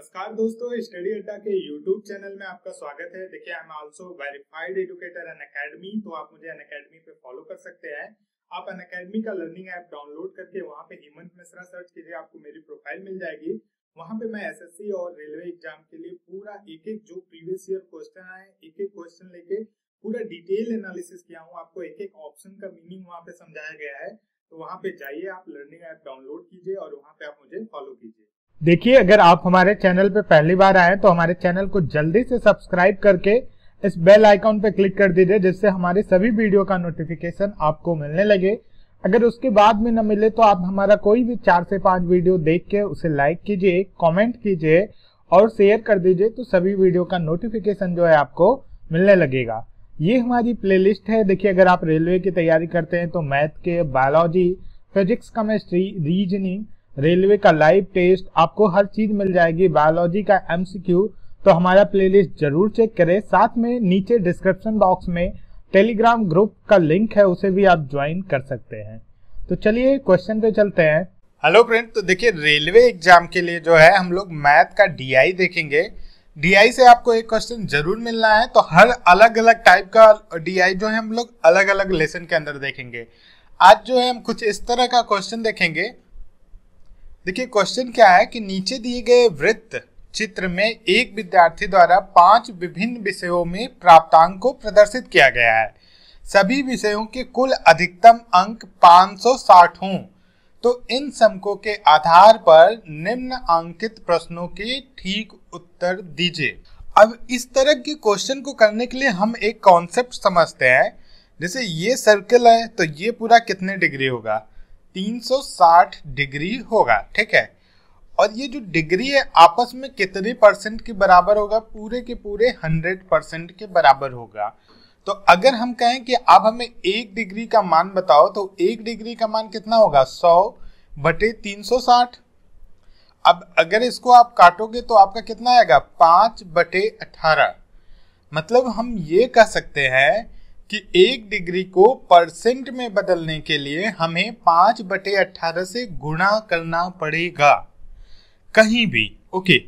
नमस्कार दोस्तों स्टडी अड्डा के यूट्यूब चैनल में आपका स्वागत है देखिए I am also verified educator Unacademy तो आप मुझे अन अकेडमी पे फॉलो कर सकते हैं आप अन अकेडमी का लर्निंग ऐप डाउनलोड करके वहाँ पे हेमंत मिश्रा सर्च कीजिए आपको मेरी प्रोफाइल मिल जाएगी वहाँ पे मैं एस और रेलवे एग्जाम के लिए पूरा एक एक जो प्रीवियस ईयर क्वेश्चन आए एक एक क्वेश्चन लेके पूरा डिटेल एनालिसिस किया हूँ आपको एक एक ऑप्शन का मीनिंग वहाँ पे समझाया गया है तो वहाँ पे जाइए आप लर्निंग ऐप डाउनलोड कीजिए और वहाँ पे आप मुझे फॉलो कीजिए देखिए अगर आप हमारे चैनल पर पहली बार आए तो हमारे चैनल को जल्दी से सब्सक्राइब करके इस बेल आइकॉन पर क्लिक कर दीजिए जिससे हमारे सभी वीडियो का नोटिफिकेशन आपको मिलने लगे अगर उसके बाद में न मिले तो आप हमारा कोई भी चार से पांच वीडियो देख के उसे लाइक कीजिए कमेंट कीजिए और शेयर कर दीजिए तो सभी वीडियो का नोटिफिकेशन जो है आपको मिलने लगेगा ये हमारी प्ले है देखिए अगर आप रेलवे की तैयारी करते हैं तो मैथ के biology physics chemistry reasoning railway का लाइव टेस्ट आपको हर चीज मिल जाएगी बायोलॉजी का एमसीक्यू तो हमारा प्लेलिस्ट जरूर चेक करें साथ में नीचे डिस्क्रिप्शन बॉक्स में टेलीग्राम ग्रुप का लिंक है उसे भी आप ज्वाइन कर सकते हैं तो चलिए क्वेश्चन पे चलते हैं हेलो फ्रेंड तो देखिए रेलवे एग्जाम के लिए जो है हम लोग मैथ का डीआई देखेंगे डीआई से आपको एक क्वेश्चन जरूर मिलना है तो हर अलग अलग टाइप का डीआई जो है हम लोग अलग अलग लेसन के अंदर देखेंगे आज जो है हम कुछ इस तरह का क्वेश्चन देखेंगे देखिए क्वेश्चन क्या है कि नीचे दिए गए वृत्त चित्र में एक विद्यार्थी द्वारा पांच विभिन्न विषयों में प्राप्तांक को प्रदर्शित किया गया है सभी विषयों के कुल अधिकतम अंक 560 हों तो इन समकों के आधार पर निम्न अंकित प्रश्नों के ठीक उत्तर दीजिए अब इस तरह के क्वेश्चन को करने के लिए हम एक कॉन्सेप्ट समझते हैं जैसे ये सर्कल है तो ये पूरा कितने डिग्री होगा 360 डिग्री होगा ठीक है और ये जो डिग्री है आपस में कितने परसेंट के बराबर होगा पूरे के पूरे 100 परसेंट के बराबर होगा तो अगर हम कहें कि आप हमें एक डिग्री का मान बताओ तो एक डिग्री का मान कितना होगा 100 बटे 360 अब अगर इसको आप काटोगे तो आपका कितना आएगा पांच बटे अठारह मतलब हम ये कह सकते हैं कि एक डिग्री को परसेंट में बदलने के लिए हमें पांच बटे अट्ठारह से गुणा करना पड़ेगा कहीं भी ओके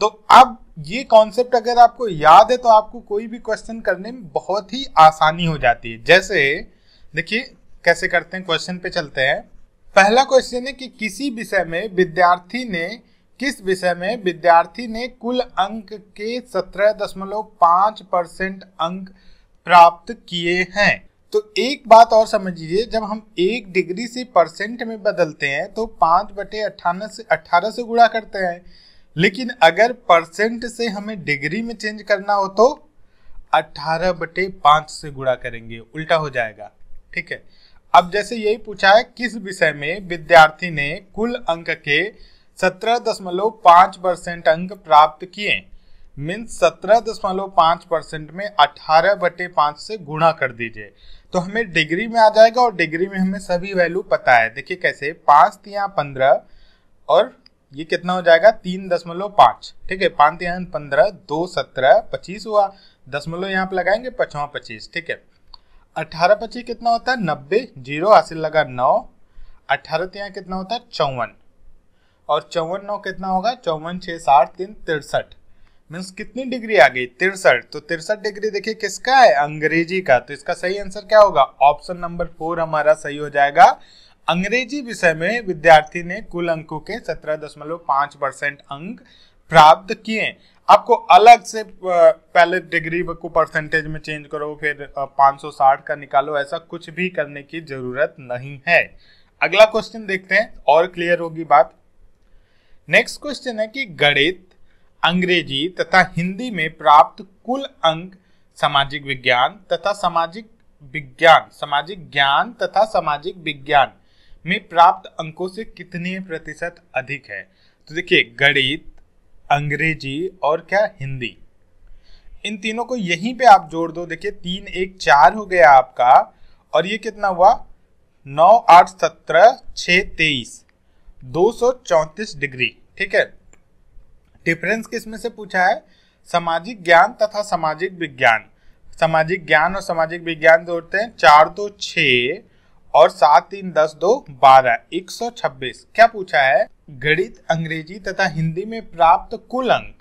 तो अब ये कॉन्सेप्ट अगर आपको याद है तो आपको कोई भी क्वेश्चन करने में बहुत ही आसानी हो जाती है जैसे देखिए कैसे करते हैं क्वेश्चन पे चलते हैं पहला क्वेश्चन है कि किसी विषय में विद्यार्थी ने किस विषय में विद्यार्थी ने कुल अंक के सत्रह दशमलव पांच परसेंट अंक प्राप्त किए हैं तो एक बात और समझिए जब हम एक डिग्री से परसेंट में बदलते हैं तो पाँच बटे अट्ठानह से अट्ठारह से गुणा करते हैं लेकिन अगर परसेंट से हमें डिग्री में चेंज करना हो तो अट्ठारह बटे पाँच से गुणा करेंगे उल्टा हो जाएगा ठीक है अब जैसे यही पूछा है किस विषय में विद्यार्थी ने कुल अंक के सत्रह दशमलव पाँच परसेंट अंक प्राप्त किए मीन्स सत्रह दशमलव पाँच परसेंट में अठारह बटे पाँच से गुणा कर दीजिए तो हमें डिग्री में आ जाएगा और डिग्री में हमें सभी वैल्यू पता है देखिए कैसे पाँच तिया पंद्रह और ये कितना हो जाएगा तीन दशमलव पाँच ठीक है पाँच तिया पंद्रह दो सत्रह पच्चीस हुआ दशमलव यहाँ पर लगाएंगे पचवा पच्चीस ठीक है अठारह पच्चीस कितना होता है नब्बे जीरो हासिल लगा नौ अठारह तिया कितना होता है चौवन और चौवन नौ कितना होगा चौवन छः साठ तीन तिरसठ मीन्स कितनी डिग्री आ गई तिरसठ तो तिरसठ डिग्री देखिए किसका है अंग्रेजी का तो इसका सही आंसर क्या होगा ऑप्शन नंबर फोर हमारा सही हो जाएगा अंग्रेजी विषय में विद्यार्थी ने कुल अंकों के सत्रह दशमलव पांच परसेंट अंक प्राप्त किए आपको अलग से पहले डिग्री को परसेंटेज में चेंज करो फिर 560 का निकालो ऐसा कुछ भी करने की जरूरत नहीं है अगला क्वेश्चन देखते हैं और क्लियर होगी बात नेक्स्ट क्वेश्चन है कि गणित अंग्रेजी तथा हिंदी में प्राप्त कुल अंक सामाजिक विज्ञान तथा सामाजिक विज्ञान सामाजिक ज्ञान तथा सामाजिक विज्ञान में प्राप्त अंकों से कितने प्रतिशत अधिक है तो देखिए गणित अंग्रेजी और क्या हिंदी इन तीनों को यहीं पे आप जोड़ दो देखिए तीन एक चार हो गया आपका और ये कितना हुआ नौ आठ सत्रह छ तेईस दो सौ चौंतीस डिग्री ठीक है डिफरेंस किस में से पूछा है सामाजिक ज्ञान तथा सामाजिक विज्ञान सामाजिक ज्ञान और सामाजिक विज्ञान जोड़ते हैं चार दो छ और सात तीन दस दो बारह एक सौ छब्बीस क्या पूछा है गणित अंग्रेजी तथा हिंदी में प्राप्त कुल अंक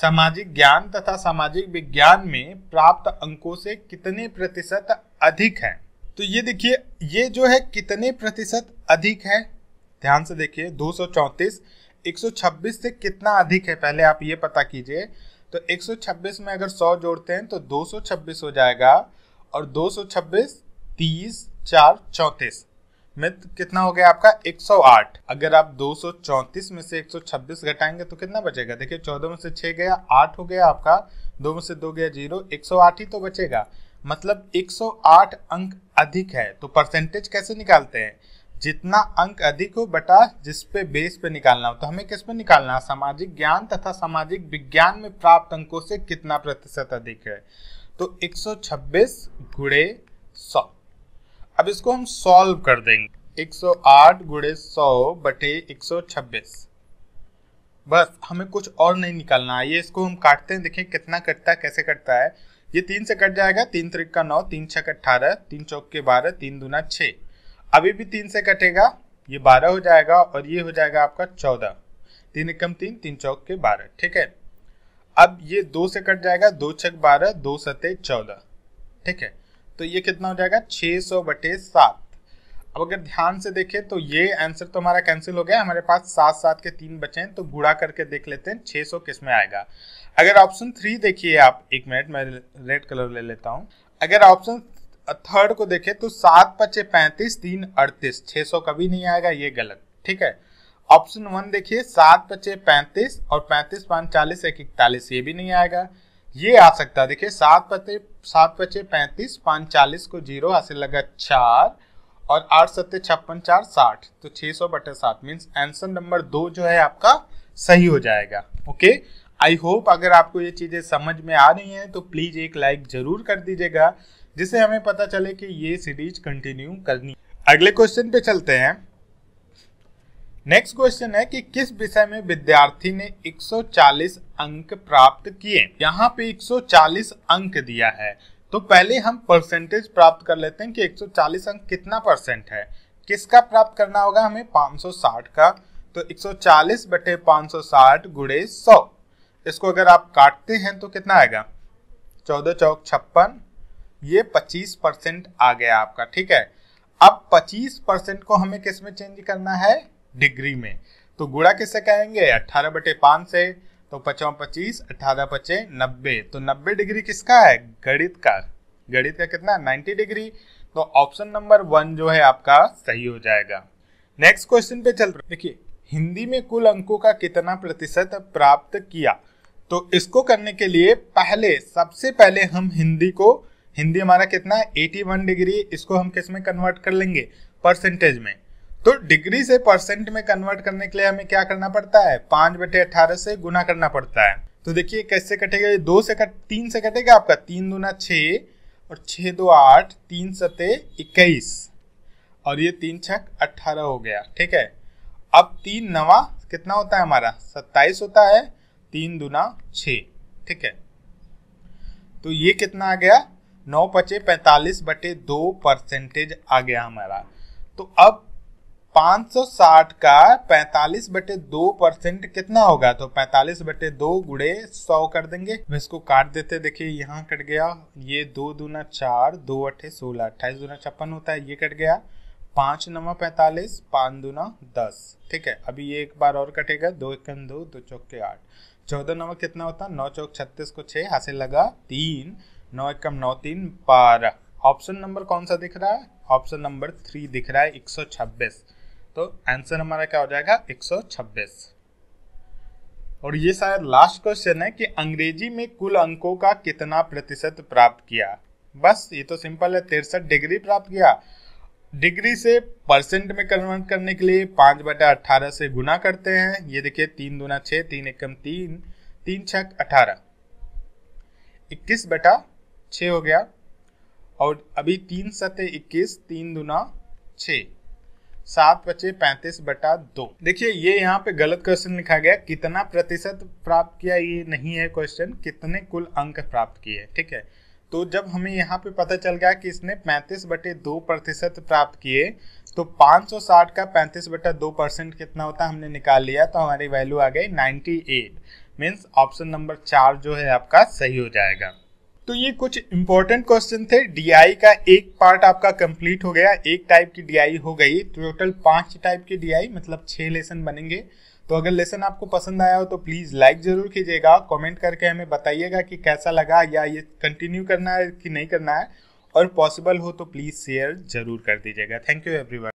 सामाजिक ज्ञान तथा सामाजिक विज्ञान में प्राप्त अंकों से कितने प्रतिशत अधिक है तो ये देखिए ये जो है कितने प्रतिशत अधिक है ध्यान से देखिए दो सौ चौंतीस 126 से कितना अधिक है पहले आप ये पता कीजिए तो 126 में अगर 100 जोड़ते हैं तो 226 हो जाएगा और 226 30 चार चौंतीस में कितना हो गया आपका 108 अगर आप 234 में से 126 घटाएंगे तो कितना बचेगा देखिए 14 में से 6 गया 8 हो गया आपका 2 में से 2 गया जीरो 108 ही तो बचेगा मतलब 108 अंक अधिक है तो परसेंटेज कैसे निकालते हैं जितना अंक अधिक हो बटा जिस पे बेस पे निकालना हो तो हमें किस पे निकालना है सामाजिक ज्ञान तथा सामाजिक विज्ञान में प्राप्त अंकों से कितना प्रतिशत अधिक है तो 126 गुड़े सौ अब इसको हम सॉल्व कर देंगे 108 गुड़े सौ बटे एक बस हमें कुछ और नहीं निकालना है ये इसको हम काटते हैं देखें कितना कटता है कैसे कटता है ये तीन से कट जाएगा तीन त्रिक का नौ तीन छः अट्ठारह तीन चौक के बारह तीन दूना छः अभी भी तीन से कटेगा ये बारह हो जाएगा और ये हो जाएगा आपका चौदह तीन एकम तीन तीन चौक के बारह ठीक है अब ये दो से कट जाएगा दो छक बारह दो सते चौदह ठीक है तो ये कितना हो जाएगा छः सौ बटे सात अब अगर ध्यान से देखें तो ये आंसर तो हमारा कैंसिल हो गया हमारे पास सात सात के तीन बचे हैं तो गुड़ा करके देख लेते हैं छः सौ किस में आएगा अगर ऑप्शन थ्री देखिए आप एक मिनट मैं रेड कलर ले लेता हूँ अगर ऑप्शन थर्ड को देखें तो सात पचे पैंतीस तीन अड़तीस छः सौ कभी नहीं आएगा ये गलत ठीक है ऑप्शन वन देखिए सात पचे पैंतीस और पैंतीस पाँच चालीस एक इकतालीस ये भी नहीं आएगा ये आ सकता है देखिए सात पचे सात पचे पैंतीस पाँच चालीस को जीरो हासिल लगा चार और आठ सत्य छप्पन चार साठ तो छः सौ बटे सात मीन्स आंसर नंबर दो जो है आपका सही हो जाएगा ओके आई होप अगर आपको ये चीज़ें समझ में आ रही हैं तो प्लीज़ एक लाइक ज़रूर कर दीजिएगा जिससे हमें पता चले कि ये सीरीज कंटिन्यू करनी अगले क्वेश्चन पे चलते हैं नेक्स्ट क्वेश्चन है कि किस विषय में विद्यार्थी ने 140 अंक प्राप्त किए यहाँ पे 140 अंक दिया है तो पहले हम परसेंटेज प्राप्त कर लेते हैं कि 140 अंक कितना परसेंट है किसका प्राप्त करना होगा हमें 560 का तो 140 बटे 560 गुड़े 100 इसको अगर आप काटते हैं तो कितना आएगा चौदह चौक छप्पन ये 25 परसेंट आ गया आपका ठीक है अब 25 परसेंट को हमें किस में चेंज करना है डिग्री में तो गुड़ा किससे कहेंगे 18 बटे पांच से तो पचवा पच्चीस अठारह पचे नब्बे तो नब्बे डिग्री किसका है गणित का गणित का कितना नाइन्टी डिग्री तो ऑप्शन नंबर वन जो है आपका सही हो जाएगा नेक्स्ट क्वेश्चन पे चल रहा देखिए हिंदी में कुल अंकों का कितना प्रतिशत प्राप्त किया तो इसको करने के लिए पहले सबसे पहले हम हिंदी को हिंदी हमारा कितना एटी वन डिग्री इसको हम किस में कन्वर्ट कर लेंगे परसेंटेज में तो डिग्री से परसेंट में कन्वर्ट करने के लिए हमें क्या करना पड़ता है पाँच बटे अठारह से गुना करना पड़ता है तो देखिए कैसे कटेगा दो से कट तीन से कटेगा आपका तीन दूना छः और छः दो आठ तीन सते इक्कीस और ये तीन छक अट्ठारह हो गया ठीक है अब तीन नवा कितना होता है हमारा सत्ताईस होता है तीन दूना छः ठीक है तो ये कितना आ गया नौ पचे पैंतालीस बटे दो परसेंटेज आ गया हमारा तो अब 560 का 45 बटे दो परसेंट कितना होगा तो 45 बटे दो गुड़े सौ कर देंगे इसको काट देते देखिए यहाँ कट गया ये दो दूना चार दो अठे सोलह अट्ठाईस दूना छप्पन होता है ये कट गया पाँच नवा पैंतालीस पाँच दूना दस ठीक है अभी ये एक बार और कटेगा दो एक दो दो चौके आठ चौदह नवा कितना होता है नौ चौक छत्तीस को छः हासिल लगा तीन नौ एकम नौ तीन बारह ऑप्शन नंबर कौन सा दिख रहा है ऑप्शन नंबर थ्री दिख रहा है एक सौ छब्बीस तो आंसर हमारा क्या हो जाएगा एक सौ छब्बीस और ये शायद लास्ट क्वेश्चन है कि अंग्रेजी में कुल अंकों का कितना प्रतिशत प्राप्त किया बस ये तो सिंपल है तिरसठ डिग्री प्राप्त किया डिग्री से परसेंट में कन्वर्ट करने के लिए पाँच बटा अट्ठारह से गुना करते हैं ये देखिए तीन दूना छः तीन एकम तीन तीन छः अठारह इक्कीस बटा छ हो गया और अभी तीन सतह इक्कीस तीन दुना छ सात बचे पैंतीस बटा दो देखिए ये यहाँ पे गलत क्वेश्चन लिखा गया कितना प्रतिशत प्राप्त किया ये नहीं है क्वेश्चन कितने कुल अंक प्राप्त किए ठीक है तो जब हमें यहाँ पे पता चल गया कि इसने पैंतीस बटे दो प्रतिशत प्राप्त किए तो 560 का पैंतीस बटा दो परसेंट कितना होता है हमने निकाल लिया तो हमारी वैल्यू आ गई 98 एट मीन्स ऑप्शन नंबर चार जो है आपका सही हो जाएगा तो ये कुछ इंपॉर्टेंट क्वेश्चन थे डीआई का एक पार्ट आपका कंप्लीट हो गया एक टाइप की डीआई हो गई टोटल पांच टाइप की डीआई मतलब छह लेसन बनेंगे तो अगर लेसन आपको पसंद आया हो तो प्लीज़ लाइक ज़रूर कीजिएगा कमेंट करके हमें बताइएगा कि कैसा लगा या ये कंटिन्यू करना है कि नहीं करना है और पॉसिबल हो तो प्लीज़ शेयर ज़रूर कर दीजिएगा थैंक यू एवरीवन